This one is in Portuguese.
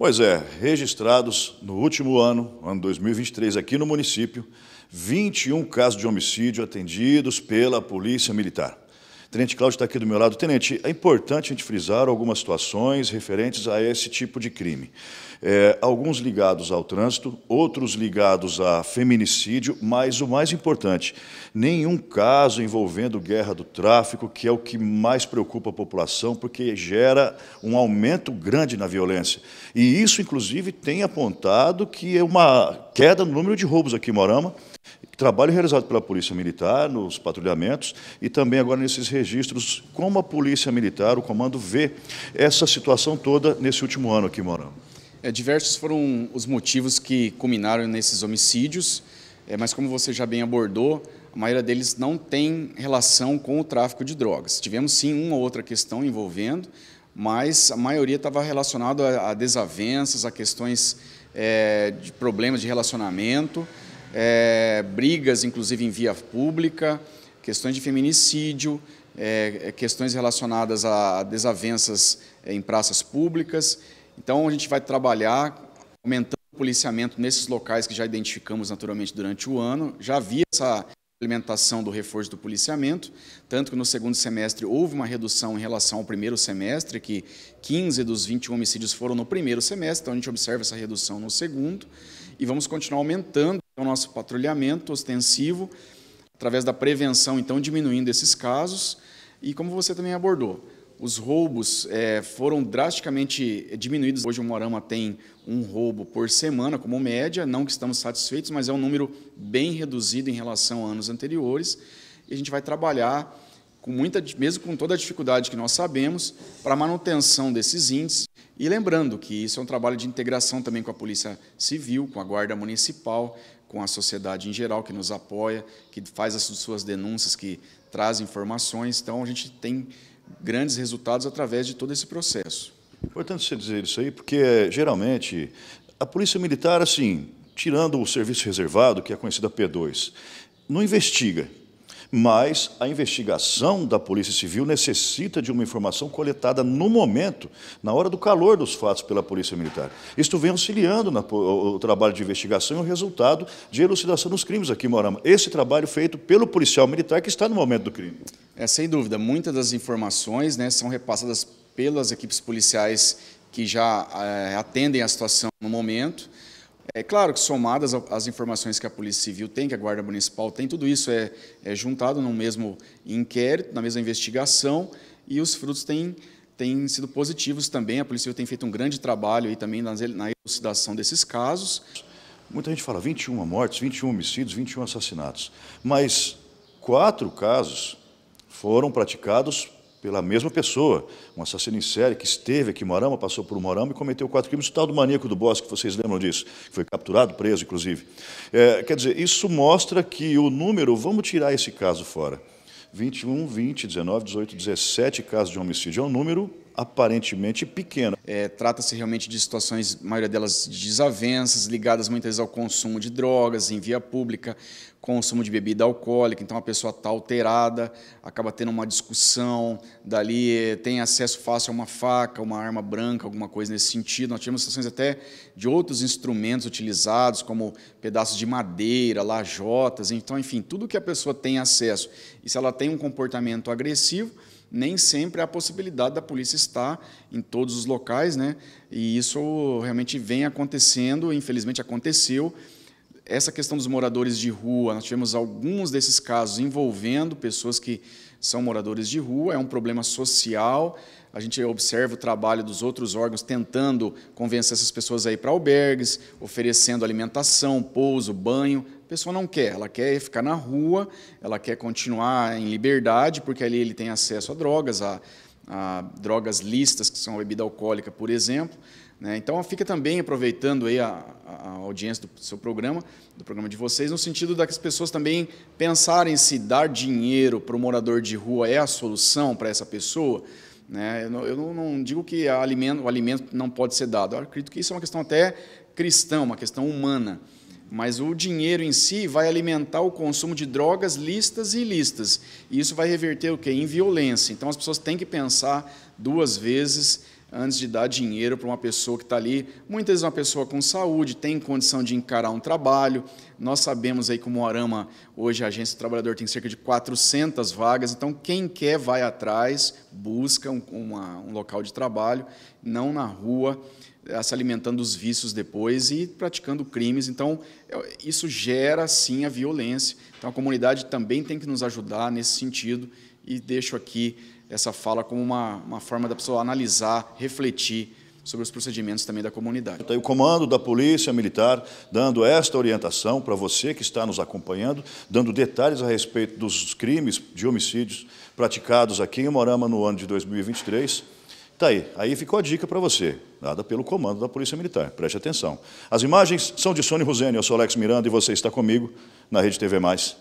Pois é, registrados no último ano, ano 2023, aqui no município, 21 casos de homicídio atendidos pela Polícia Militar. Tenente Cláudio está aqui do meu lado. Tenente, é importante a gente frisar algumas situações referentes a esse tipo de crime. É, alguns ligados ao trânsito, outros ligados a feminicídio, mas o mais importante, nenhum caso envolvendo guerra do tráfico, que é o que mais preocupa a população, porque gera um aumento grande na violência. E isso, inclusive, tem apontado que é uma queda no número de roubos aqui em Morama trabalho realizado pela Polícia Militar nos patrulhamentos e também agora nesses registros, como a Polícia Militar, o Comando, vê essa situação toda nesse último ano aqui, Morão. É, diversos foram os motivos que culminaram nesses homicídios, é, mas como você já bem abordou, a maioria deles não tem relação com o tráfico de drogas. Tivemos sim uma ou outra questão envolvendo, mas a maioria estava relacionada a, desavenças, a questões é, de problemas de relacionamento é, brigas, inclusive em via pública, questões de feminicídio, é, é questões relacionadas a desavenças é, em praças públicas. Então, a gente vai trabalhar aumentando o policiamento nesses locais que já identificamos naturalmente durante o ano. Já havia essa implementação do reforço do policiamento, tanto que no segundo semestre houve uma redução em relação ao primeiro semestre, que 15 dos 21 homicídios foram no primeiro semestre, então a gente observa essa redução no segundo, e vamos continuar aumentando o nosso patrulhamento ostensivo, através da prevenção, então, diminuindo esses casos. E como você também abordou, os roubos é, foram drasticamente diminuídos. Hoje o Morama tem um roubo por semana como média, não que estamos satisfeitos, mas é um número bem reduzido em relação a anos anteriores. E a gente vai trabalhar com muita, mesmo com toda a dificuldade que nós sabemos, para a manutenção desses índices. E lembrando que isso é um trabalho de integração também com a Polícia Civil, com a Guarda Municipal, com a sociedade em geral que nos apoia, que faz as suas denúncias, que traz informações. Então, a gente tem grandes resultados através de todo esse processo. Importante você dizer isso aí, porque geralmente a Polícia Militar, assim, tirando o serviço reservado, que é a conhecida P2, não investiga mas a investigação da Polícia Civil necessita de uma informação coletada no momento, na hora do calor dos fatos pela Polícia Militar. Isto vem auxiliando na, o, o, trabalho de investigação e o resultado de elucidação dos crimes aqui em Morama. Esse trabalho feito pelo policial militar que está no momento do crime. É, sem dúvida, muitas das informações né, são repassadas pelas equipes policiais que já é, atendem a situação no momento, é claro que somadas as informações que a Polícia Civil tem, que a Guarda Municipal tem, tudo isso é, é juntado no mesmo inquérito, na mesma investigação, e os frutos têm, têm sido positivos também. A Polícia Civil tem feito um grande trabalho aí também nas, na elucidação desses casos. Muita gente fala 21 mortes, 21 homicídios, 21 assassinatos, mas quatro casos foram praticados pela mesma pessoa, um assassino em série que esteve aqui em Morama, passou por Morama e cometeu quatro crimes, o tal do maníaco do bosque, vocês lembram disso? Foi capturado, preso, inclusive. É, quer dizer, isso mostra que o número, vamos tirar esse caso fora, 21, 20, 19, 18, 17 casos de homicídio, é um número aparentemente pequeno. É, Trata-se realmente de situações, a maioria delas de desavenças, ligadas muitas vezes ao consumo de drogas em via pública, consumo de bebida alcoólica, então a pessoa está alterada, acaba tendo uma discussão, dali eh, tem acesso fácil a uma faca, uma arma branca, alguma coisa nesse sentido. Nós tivemos situações até de outros instrumentos utilizados, como pedaços de madeira, lajotas, então, enfim, tudo que a pessoa tem acesso. E se ela tem um comportamento agressivo, nem sempre há possibilidade da polícia estar em todos os locais, né? E isso realmente vem acontecendo, infelizmente aconteceu essa questão dos moradores de rua, nós tivemos alguns desses casos envolvendo pessoas que são moradores de rua, é um problema social. A gente observa o trabalho dos outros órgãos tentando convencer essas pessoas a ir para albergues, oferecendo alimentação, pouso, banho. A pessoa não quer, ela quer ficar na rua, ela quer continuar em liberdade, porque ali ele tem acesso a drogas, a a drogas listas, que são a bebida alcoólica, por exemplo. Né? Então, fica também aproveitando aí a, a, audiência do seu programa, do programa de vocês, no sentido as pessoas também pensarem se dar dinheiro para o morador de rua é a solução para essa pessoa. Né? Eu, não, eu não digo que alimento, o alimento não pode ser dado. Eu acredito que isso é uma questão até cristã, uma questão humana. Mas o dinheiro em si vai alimentar o consumo de drogas listas e listas E isso vai reverter o quê? Em violência. Então as pessoas têm que pensar duas vezes antes de dar dinheiro para uma pessoa que está ali, muitas vezes uma pessoa com saúde, tem condição de encarar um trabalho. Nós sabemos aí que o Arama hoje a Agência do Trabalhador tem cerca de 400 vagas, então quem quer vai atrás, busca um, uma, um local de trabalho, não na rua, eh, se alimentando dos vícios depois e praticando crimes. Então, é, isso gera, sim, a violência. Então, a comunidade também tem que nos ajudar nesse sentido e deixo aqui essa fala como uma, uma forma da pessoa analisar, refletir sobre os procedimentos também da comunidade. Então, o comando da Polícia Militar dando esta orientação para você que está nos acompanhando, dando detalhes a respeito dos crimes de homicídios praticados aqui em Morama no ano de 2023. Tá aí, aí ficou a dica para você, dada pelo comando da Polícia Militar. Preste atenção. As imagens são de Sônia Roseni, eu sou Alex Miranda e você está comigo na Rede TV Mais.